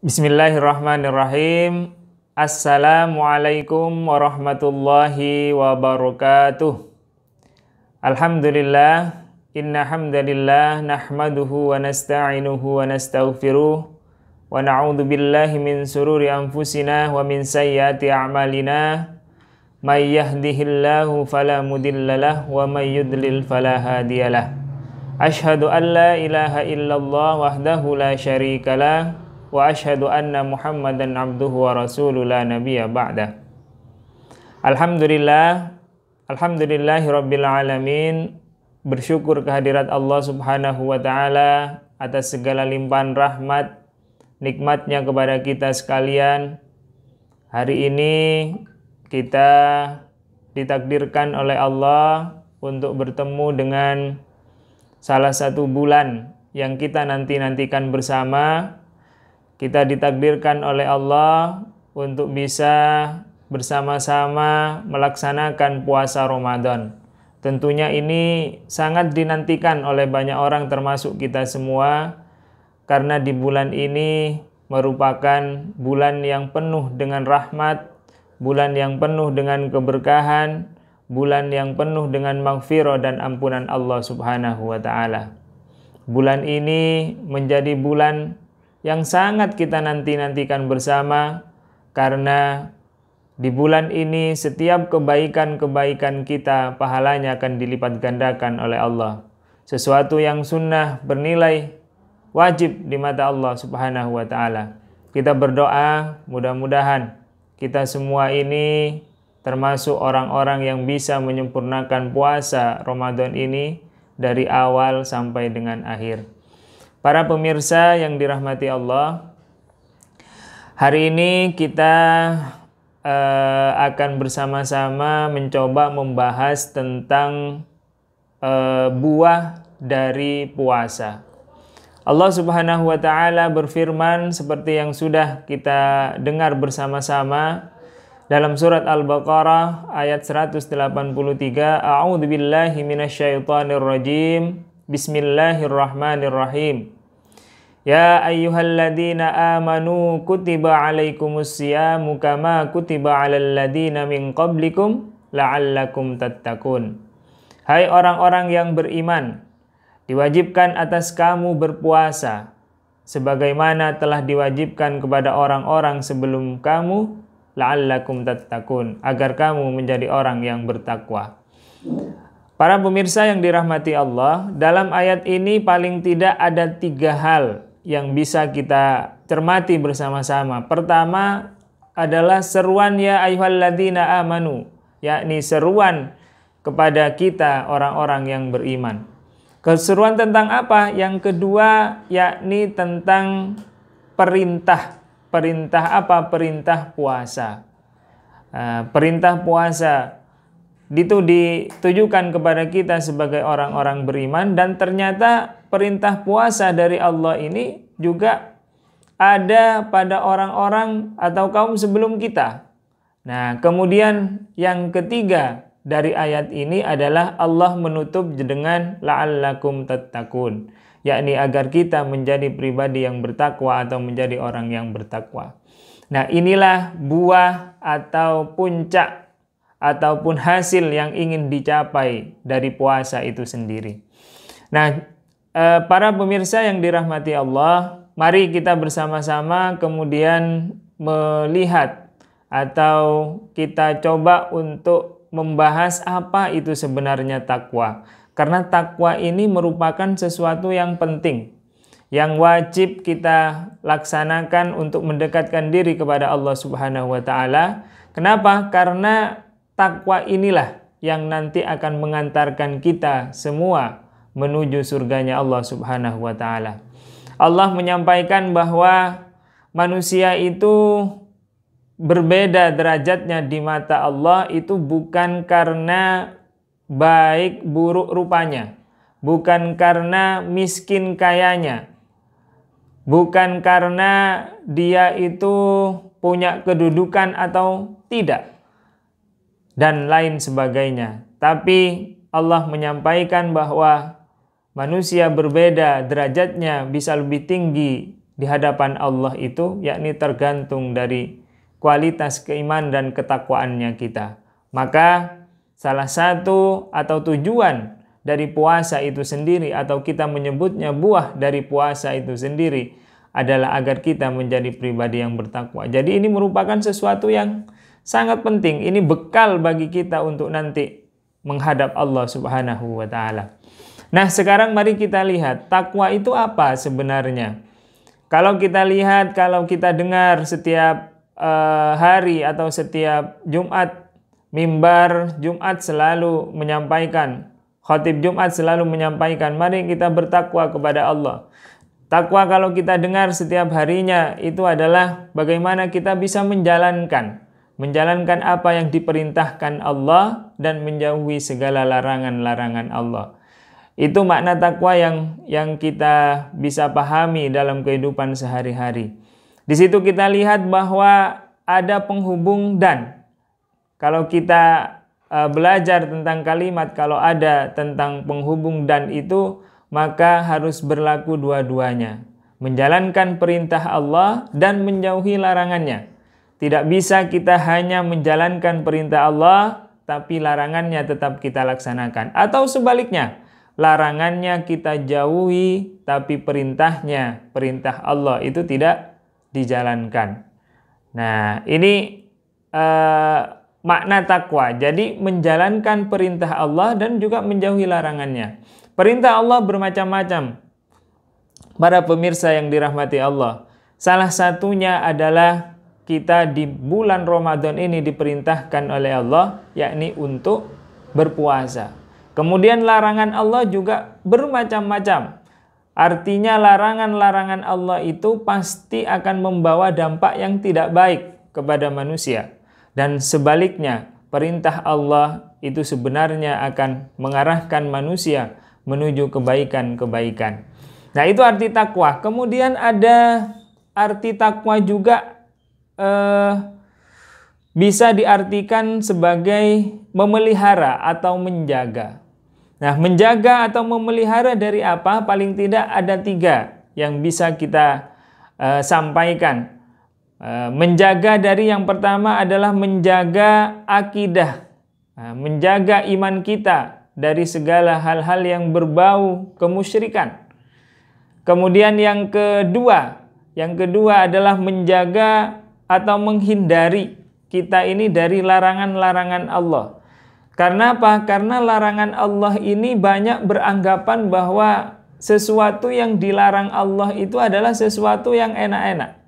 Bismillahirrahmanirrahim. Assalamualaikum warahmatullahi wabarakatuh. Alhamdulillah, inna hamdalillah nahmaduhu wa nasta'inuhu wa nastaghfiruh wa na'udzu billahi min sururi anfusina wa min sayyiati a'malina. May yahdihillahu fala mudhillalah wa may yudlil fala hadiyalah. Ashhadu an la ilaha illallah wahdahu la syarikalah wa ashadu anna Muhammadan abduhu wa rasuluhu la nabiya ba'da. Alhamdulillah, alhamdulillahi rabbil alamin. Bersyukur kehadirat Allah Subhanahu wa taala atas segala limpahan rahmat nikmatnya kepada kita sekalian. Hari ini kita ditakdirkan oleh Allah untuk bertemu dengan salah satu bulan yang kita nanti-nantikan bersama kita ditakdirkan oleh Allah untuk bisa bersama-sama melaksanakan puasa Ramadan. Tentunya ini sangat dinantikan oleh banyak orang termasuk kita semua karena di bulan ini merupakan bulan yang penuh dengan rahmat, bulan yang penuh dengan keberkahan, bulan yang penuh dengan maghfirah dan ampunan Allah Subhanahu wa taala. Bulan ini menjadi bulan yang sangat kita nanti-nantikan bersama karena di bulan ini setiap kebaikan-kebaikan kita pahalanya akan dilipat gandakan oleh Allah. Sesuatu yang sunnah bernilai wajib di mata Allah Subhanahu wa taala. Kita berdoa mudah-mudahan kita semua ini termasuk orang-orang yang bisa menyempurnakan puasa Ramadan ini dari awal sampai dengan akhir. Para pemirsa yang dirahmati Allah, hari ini kita uh, akan bersama-sama mencoba membahas tentang uh, buah dari puasa. Allah Subhanahu wa taala berfirman seperti yang sudah kita dengar bersama-sama dalam surat Al-Baqarah ayat 183, A'udzu billahi rajim. Bismillahirrahmanirrahim. Ya ayyuhalladzina amanu kutiba alaikumus siyamu kama kutiba alal ladzina min qablikum la'allakum tattaqun. Hai orang-orang yang beriman, diwajibkan atas kamu berpuasa sebagaimana telah diwajibkan kepada orang-orang sebelum kamu la'allakum tattaqun agar kamu menjadi orang yang bertakwa. Para pemirsa yang dirahmati Allah, dalam ayat ini paling tidak ada tiga hal yang bisa kita cermati bersama-sama. Pertama adalah seruan ya ayuhalladzina amanu, yakni seruan kepada kita orang-orang yang beriman. Keseruan tentang apa? Yang kedua yakni tentang perintah. Perintah apa? Perintah puasa. Ah, perintah puasa itu ditujukan kepada kita sebagai orang-orang beriman dan ternyata perintah puasa dari Allah ini juga ada pada orang-orang atau kaum sebelum kita. Nah, kemudian yang ketiga dari ayat ini adalah Allah menutup dengan la'allakum tattaqun, yakni agar kita menjadi pribadi yang bertakwa atau menjadi orang yang bertakwa. Nah, inilah buah atau puncak ataupun hasil yang ingin dicapai dari puasa itu sendiri. Nah, eh, para pemirsa yang dirahmati Allah, mari kita bersama-sama kemudian melihat atau kita coba untuk membahas apa itu sebenarnya takwa. Karena takwa ini merupakan sesuatu yang penting yang wajib kita laksanakan untuk mendekatkan diri kepada Allah Subhanahu wa taala. Kenapa? Karena takwa inilah yang nanti akan mengantarkan kita semua menuju surganya Allah Subhanahu wa taala. Allah menyampaikan bahwa manusia itu berbeda derajatnya di mata Allah itu bukan karena baik buruk rupanya, bukan karena miskin kayanya, bukan karena dia itu punya kedudukan atau tidak, dan lain sebagainya. Tapi Allah menyampaikan bahwa manusia berbeda derajatnya bisa lebih tinggi di hadapan Allah itu yakni tergantung dari kualitas keiman dan ketakwaannya kita. Maka salah satu atau tujuan dari puasa itu sendiri atau kita menyebutnya buah dari puasa itu sendiri adalah agar kita menjadi pribadi yang bertakwa. Jadi ini merupakan sesuatu yang sangat penting. Ini bekal bagi kita untuk nanti menghadap Allah Subhanahu wa taala. Nah, sekarang mari kita lihat takwa itu apa sebenarnya. Kalau kita lihat, kalau kita dengar setiap uh, hari atau setiap Jumat mimbar Jumat selalu menyampaikan, khotib Jumat selalu menyampaikan, mari kita bertakwa kepada Allah. Takwa kalau kita dengar setiap harinya itu adalah bagaimana kita bisa menjalankan menjalankan apa yang diperintahkan Allah dan menjauhi segala larangan-larangan Allah. Itu makna takwa yang yang kita bisa pahami dalam kehidupan sehari-hari. Di situ kita lihat bahwa ada penghubung dan. Kalau kita e, belajar tentang kalimat kalau ada tentang penghubung dan itu maka harus berlaku dua-duanya. Menjalankan perintah Allah dan menjauhi larangannya. Tidak bisa kita hanya menjalankan perintah Allah, tapi larangannya tetap kita laksanakan. Atau sebaliknya, larangannya kita jauhi, tapi perintahnya, perintah Allah itu tidak dijalankan. Nah, ini eh, makna takwa. Jadi menjalankan perintah Allah dan juga menjauhi larangannya. Perintah Allah bermacam-macam. Para pemirsa yang dirahmati Allah, salah satunya adalah kita di bulan Ramadan ini diperintahkan oleh Allah yakni untuk berpuasa. Kemudian larangan Allah juga bermacam-macam. Artinya larangan-larangan Allah itu pasti akan membawa dampak yang tidak baik kepada manusia. Dan sebaliknya, perintah Allah itu sebenarnya akan mengarahkan manusia menuju kebaikan-kebaikan. Nah, itu arti takwa. Kemudian ada arti takwa juga eh, bisa diartikan sebagai memelihara atau menjaga. Nah, menjaga atau memelihara dari apa? Paling tidak ada tiga yang bisa kita eh, sampaikan. Eh, menjaga dari yang pertama adalah menjaga akidah, nah, menjaga iman kita dari segala hal-hal yang berbau kemusyrikan. Kemudian yang kedua, yang kedua adalah menjaga atau menghindari kita ini dari larangan-larangan Allah. Karena apa? Karena larangan Allah ini banyak beranggapan bahwa sesuatu yang dilarang Allah itu adalah sesuatu yang enak-enak.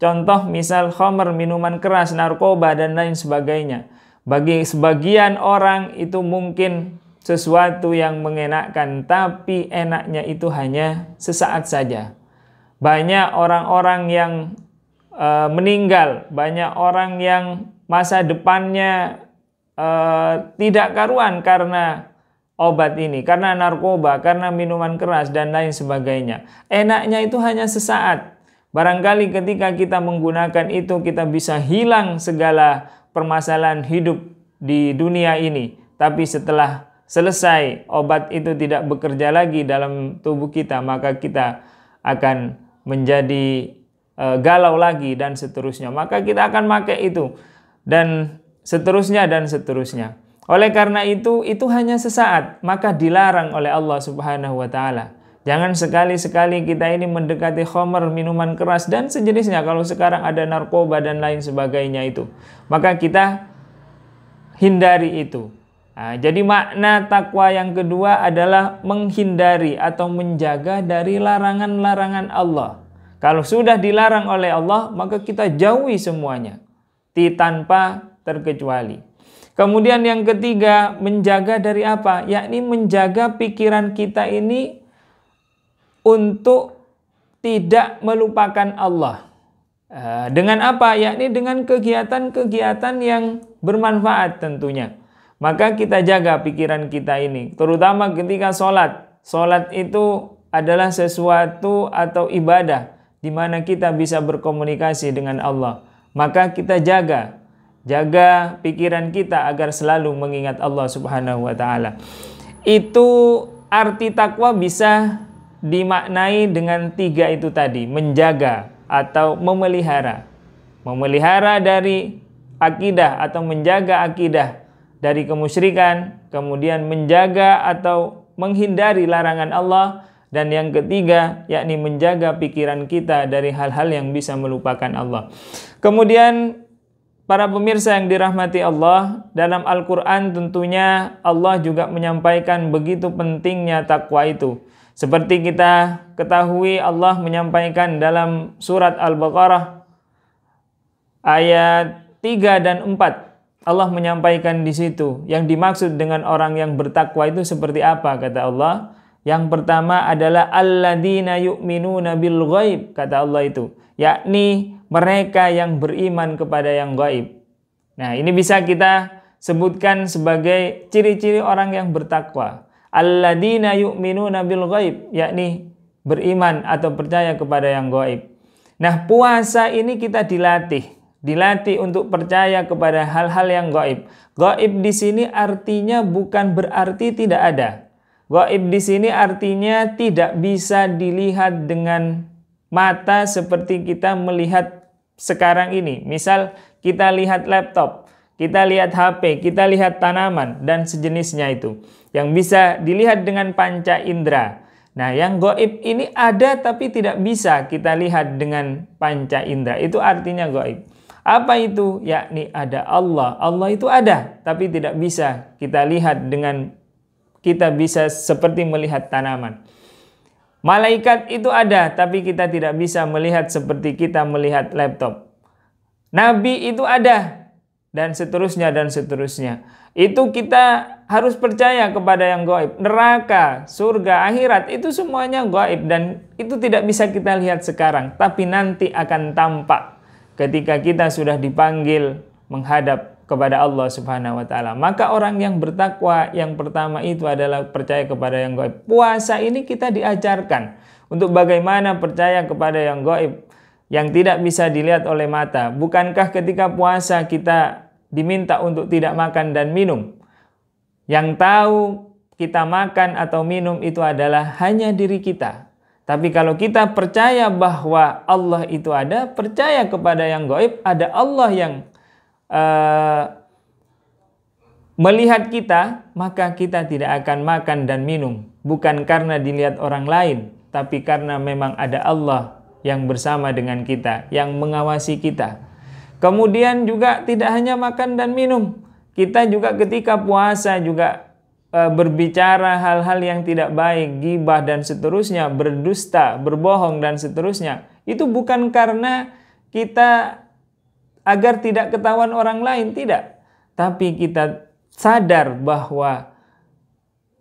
Contoh misal khomer, minuman keras, narkoba, dan lain sebagainya. Bagi sebagian orang itu mungkin sesuatu yang mengenakkan, tapi enaknya itu hanya sesaat saja. Banyak orang-orang yang Eh, meninggal, banyak orang yang masa depannya eh, tidak karuan karena obat ini, karena narkoba, karena minuman keras, dan lain sebagainya. Enaknya itu hanya sesaat. Barangkali ketika kita menggunakan itu, kita bisa hilang segala permasalahan hidup di dunia ini. Tapi setelah selesai, obat itu tidak bekerja lagi dalam tubuh kita, maka kita akan menjadi Eh, galau lagi dan seterusnya. Maka kita akan pakai itu dan seterusnya dan seterusnya. Oleh karena itu itu hanya sesaat, maka dilarang oleh Allah Subhanahu wa taala. Jangan sekali-sekali kita ini mendekati khomer, minuman keras dan sejenisnya kalau sekarang ada narkoba dan lain sebagainya itu. Maka kita hindari itu. Nah, jadi makna takwa yang kedua adalah menghindari atau menjaga dari larangan-larangan Allah. Kalau sudah dilarang oleh Allah, maka kita jauhi semuanya. Ti tanpa terkecuali. Kemudian yang ketiga, menjaga dari apa? Yakni menjaga pikiran kita ini untuk tidak melupakan Allah. Eh, dengan apa? Yakni dengan kegiatan-kegiatan yang bermanfaat tentunya. Maka kita jaga pikiran kita ini. Terutama ketika sholat. Sholat itu adalah sesuatu atau ibadah di mana kita bisa berkomunikasi dengan Allah. Maka kita jaga, jaga pikiran kita agar selalu mengingat Allah Subhanahu wa taala. Itu arti takwa bisa dimaknai dengan tiga itu tadi, menjaga atau memelihara. Memelihara dari akidah atau menjaga akidah dari kemusyrikan, kemudian menjaga atau menghindari larangan Allah dan yang ketiga, yakni menjaga pikiran kita dari hal-hal yang bisa melupakan Allah. Kemudian, para pemirsa yang dirahmati Allah, dalam Al-Quran tentunya Allah juga menyampaikan begitu pentingnya takwa itu. Seperti kita ketahui Allah menyampaikan dalam surat Al-Baqarah ayat 3 dan 4. Allah menyampaikan di situ yang dimaksud dengan orang yang bertakwa itu seperti apa kata Allah? Yang pertama adalah alladzina yu'minuna bil ghaib kata Allah itu, yakni mereka yang beriman kepada yang gaib. Nah, ini bisa kita sebutkan sebagai ciri-ciri orang yang bertakwa. Alladzina yu'minuna bil ghaib, yakni beriman atau percaya kepada yang gaib. Nah, puasa ini kita dilatih, dilatih untuk percaya kepada hal-hal yang gaib. Gaib di sini artinya bukan berarti tidak ada Goib di sini artinya tidak bisa dilihat dengan mata seperti kita melihat sekarang ini. Misal kita lihat laptop, kita lihat HP, kita lihat tanaman, dan sejenisnya itu. Yang bisa dilihat dengan panca indera. Nah yang goib ini ada tapi tidak bisa kita lihat dengan panca indera. Itu artinya goib. Apa itu? Yakni ada Allah. Allah itu ada tapi tidak bisa kita lihat dengan kita bisa seperti melihat tanaman. Malaikat itu ada, tapi kita tidak bisa melihat seperti kita melihat laptop. Nabi itu ada, dan seterusnya, dan seterusnya. Itu kita harus percaya kepada yang gaib. Neraka, surga, akhirat, itu semuanya gaib Dan itu tidak bisa kita lihat sekarang, tapi nanti akan tampak ketika kita sudah dipanggil menghadap kepada Allah Subhanahu wa taala. Maka orang yang bertakwa yang pertama itu adalah percaya kepada yang gaib. Puasa ini kita diajarkan untuk bagaimana percaya kepada yang gaib yang tidak bisa dilihat oleh mata. Bukankah ketika puasa kita diminta untuk tidak makan dan minum? Yang tahu kita makan atau minum itu adalah hanya diri kita. Tapi kalau kita percaya bahwa Allah itu ada, percaya kepada yang goib ada Allah yang Eh, melihat kita, maka kita tidak akan makan dan minum, bukan karena dilihat orang lain, tapi karena memang ada Allah yang bersama dengan kita, yang mengawasi kita. Kemudian juga tidak hanya makan dan minum, kita juga ketika puasa juga e, berbicara hal-hal yang tidak baik, gibah dan seterusnya, berdusta, berbohong dan seterusnya. Itu bukan karena kita agar tidak ketahuan orang lain, tidak. Tapi kita sadar bahwa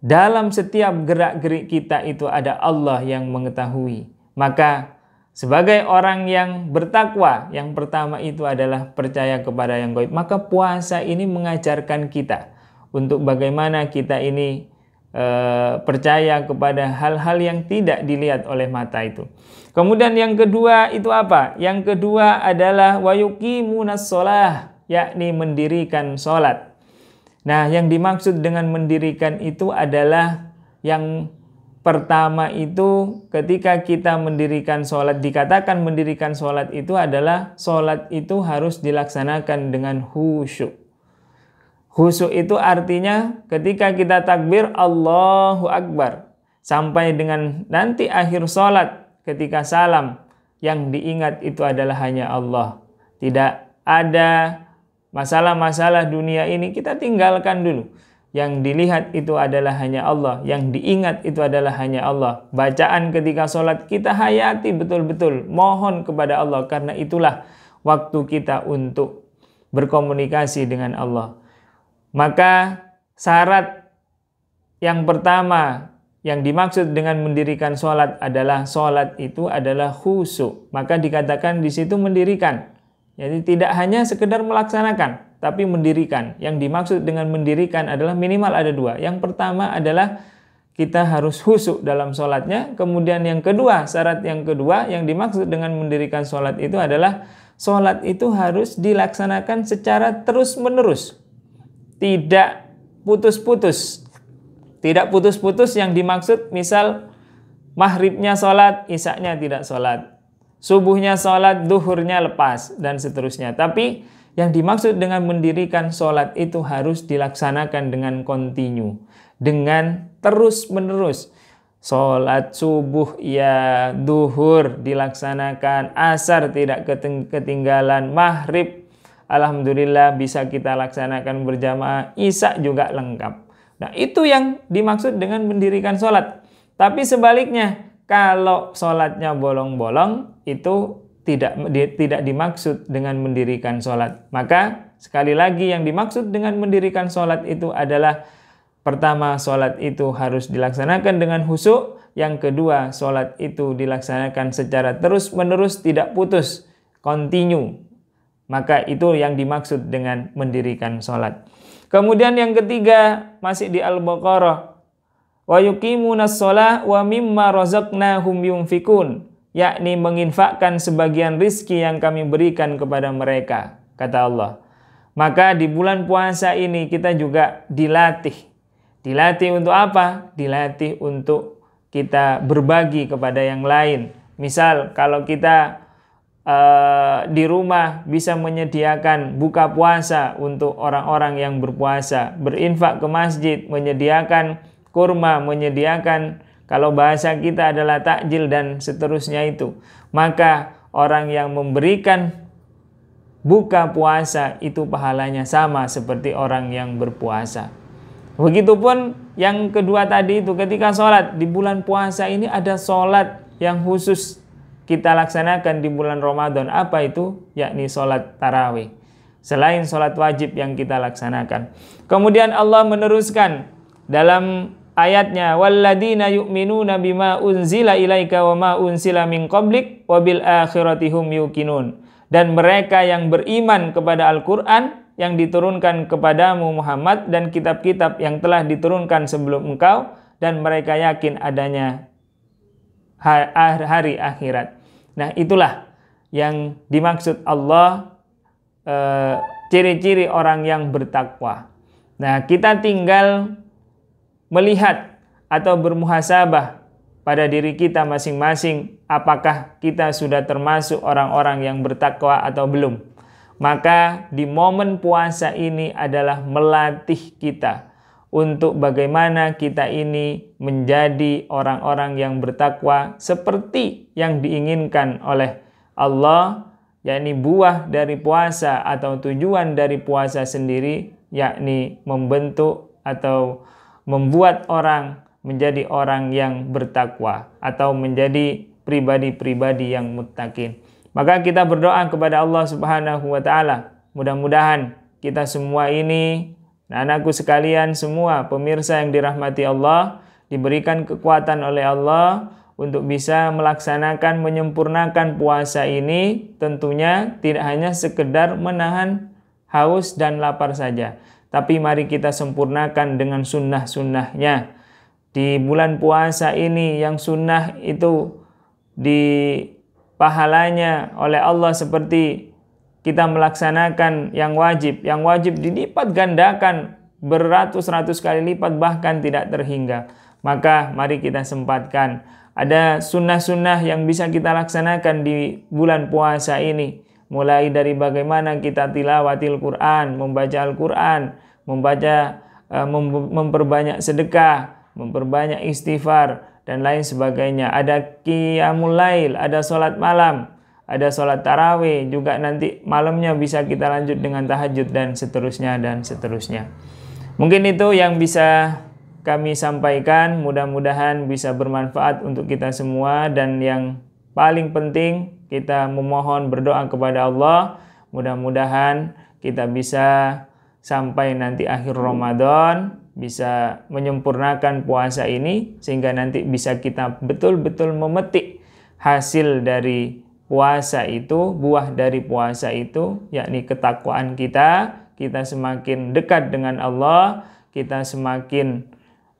dalam setiap gerak-gerik kita itu ada Allah yang mengetahui. Maka sebagai orang yang bertakwa, yang pertama itu adalah percaya kepada yang gaib. Maka puasa ini mengajarkan kita untuk bagaimana kita ini eh, percaya kepada hal-hal yang tidak dilihat oleh mata itu. Kemudian yang kedua itu apa? Yang kedua adalah wayuki munasolah, yakni mendirikan solat. Nah, yang dimaksud dengan mendirikan itu adalah yang pertama itu ketika kita mendirikan sholat dikatakan mendirikan sholat itu adalah sholat itu harus dilaksanakan dengan khusyuk khusyuk itu artinya ketika kita takbir Allahu Akbar sampai dengan nanti akhir sholat ketika salam yang diingat itu adalah hanya Allah. Tidak ada masalah-masalah dunia ini kita tinggalkan dulu. Yang dilihat itu adalah hanya Allah, yang diingat itu adalah hanya Allah. Bacaan ketika sholat kita hayati betul-betul, mohon kepada Allah karena itulah waktu kita untuk berkomunikasi dengan Allah. Maka syarat yang pertama yang dimaksud dengan mendirikan sholat adalah sholat itu adalah khusyuk. Maka dikatakan di situ mendirikan. Jadi tidak hanya sekedar melaksanakan, tapi mendirikan. Yang dimaksud dengan mendirikan adalah minimal ada dua. Yang pertama adalah kita harus khusyuk dalam sholatnya. Kemudian yang kedua, syarat yang kedua yang dimaksud dengan mendirikan sholat itu adalah sholat itu harus dilaksanakan secara terus-menerus. Tidak putus-putus. Tidak putus-putus yang dimaksud misal mahribnya sholat, isaknya tidak sholat. Subuhnya sholat, duhurnya lepas, dan seterusnya. Tapi yang dimaksud dengan mendirikan sholat itu harus dilaksanakan dengan kontinu. Dengan terus-menerus. Sholat subuh ya duhur dilaksanakan, asar tidak ketinggalan, mahrib. Alhamdulillah bisa kita laksanakan berjamaah, isak juga lengkap. Nah, itu yang dimaksud dengan mendirikan sholat. Tapi sebaliknya, kalau sholatnya bolong-bolong, itu tidak tidak dimaksud dengan mendirikan sholat. Maka sekali lagi yang dimaksud dengan mendirikan sholat itu adalah pertama sholat itu harus dilaksanakan dengan husuk, yang kedua sholat itu dilaksanakan secara terus menerus tidak putus, continue. Maka itu yang dimaksud dengan mendirikan sholat. Kemudian yang ketiga masih di Al-Baqarah. Wa yuqimuna shalah wa mimma razaqnahum yunfikun, yakni menginfakkan sebagian rizki yang kami berikan kepada mereka, kata Allah. Maka di bulan puasa ini kita juga dilatih. Dilatih untuk apa? Dilatih untuk kita berbagi kepada yang lain. Misal kalau kita uh, di rumah bisa menyediakan buka puasa untuk orang-orang yang berpuasa, berinfak ke masjid, menyediakan kurma, menyediakan kalau bahasa kita adalah takjil dan seterusnya itu. Maka orang yang memberikan buka puasa itu pahalanya sama seperti orang yang berpuasa. Begitupun yang kedua tadi itu ketika sholat di bulan puasa ini ada sholat yang khusus kita laksanakan di bulan Ramadan. Apa itu? Yakni sholat tarawih. Selain sholat wajib yang kita laksanakan. Kemudian Allah meneruskan dalam ayatnya walladzina yu'minuna bima unzila ilaika wa ma min qablik wa bil akhiratihum dan mereka yang beriman kepada Al-Qur'an yang diturunkan kepadamu Muhammad dan kitab-kitab yang telah diturunkan sebelum engkau dan mereka yakin adanya hari akhirat Nah, itulah yang dimaksud Allah eh, ciri-ciri e, orang yang bertakwa. Nah, kita tinggal melihat atau bermuhasabah pada diri kita masing-masing apakah kita sudah termasuk orang-orang yang bertakwa atau belum. Maka di momen puasa ini adalah melatih kita untuk bagaimana kita ini menjadi orang-orang yang bertakwa seperti yang diinginkan oleh Allah yakni buah dari puasa atau tujuan dari puasa sendiri yakni membentuk atau membuat orang menjadi orang yang bertakwa atau menjadi pribadi-pribadi yang mutakin. Maka kita berdoa kepada Allah Subhanahu wa taala, mudah-mudahan kita semua ini Nah, anakku sekalian semua pemirsa yang dirahmati Allah, diberikan kekuatan oleh Allah untuk bisa melaksanakan menyempurnakan puasa ini tentunya tidak hanya sekedar menahan haus dan lapar saja tapi mari kita sempurnakan dengan sunnah-sunnahnya di bulan puasa ini yang sunnah itu di pahalanya oleh Allah seperti kita melaksanakan yang wajib. Yang wajib dilipat gandakan beratus-ratus kali lipat bahkan tidak terhingga. Maka mari kita sempatkan. Ada sunnah-sunnah yang bisa kita laksanakan di bulan puasa ini. Mulai dari bagaimana kita tilawatil Quran, membaca Al-Quran, membaca eh, memperbanyak sedekah, memperbanyak istighfar, dan lain sebagainya. Ada qiyamul lail, ada sholat malam, ada sholat tarawih juga nanti malamnya bisa kita lanjut dengan tahajud dan seterusnya dan seterusnya mungkin itu yang bisa kami sampaikan mudah-mudahan bisa bermanfaat untuk kita semua dan yang paling penting kita memohon berdoa kepada Allah mudah-mudahan kita bisa sampai nanti akhir Ramadan bisa menyempurnakan puasa ini sehingga nanti bisa kita betul-betul memetik hasil dari puasa itu, buah dari puasa itu, yakni ketakwaan kita, kita semakin dekat dengan Allah, kita semakin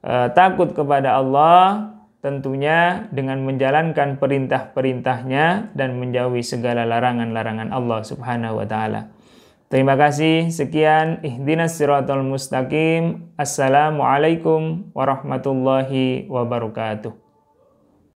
uh, takut kepada Allah, tentunya dengan menjalankan perintah-perintahnya dan menjauhi segala larangan-larangan Allah subhanahu wa ta'ala. Terima kasih, sekian. Ihdinas siratul mustaqim. Assalamualaikum warahmatullahi wabarakatuh.